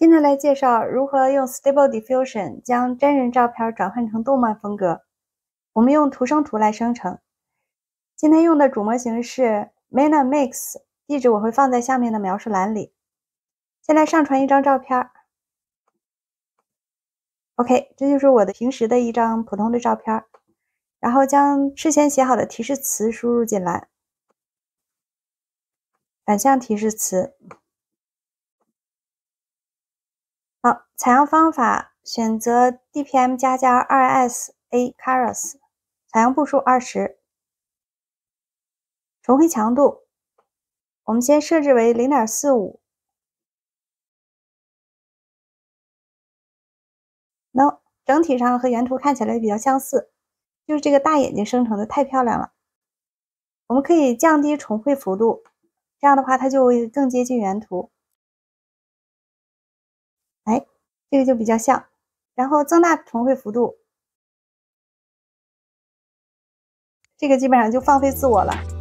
今天来介绍如何用 Stable Diffusion 将真人照片转换成动漫风格。我们用图生图来生成。今天用的主模型是 m a n a Mix，地址我会放在下面的描述栏里。先来上传一张照片。OK，这就是我的平时的一张普通的照片。然后将事先写好的提示词输入进来，反向提示词。采样方法选择 DPM 加加 2SA c a r a s 采样步数二十，重绘强度我们先设置为零点四五。那整体上和原图看起来比较相似，就是这个大眼睛生成的太漂亮了。我们可以降低重绘幅度，这样的话它就会更接近原图。这个就比较像，然后增大重绘幅度，这个基本上就放飞自我了。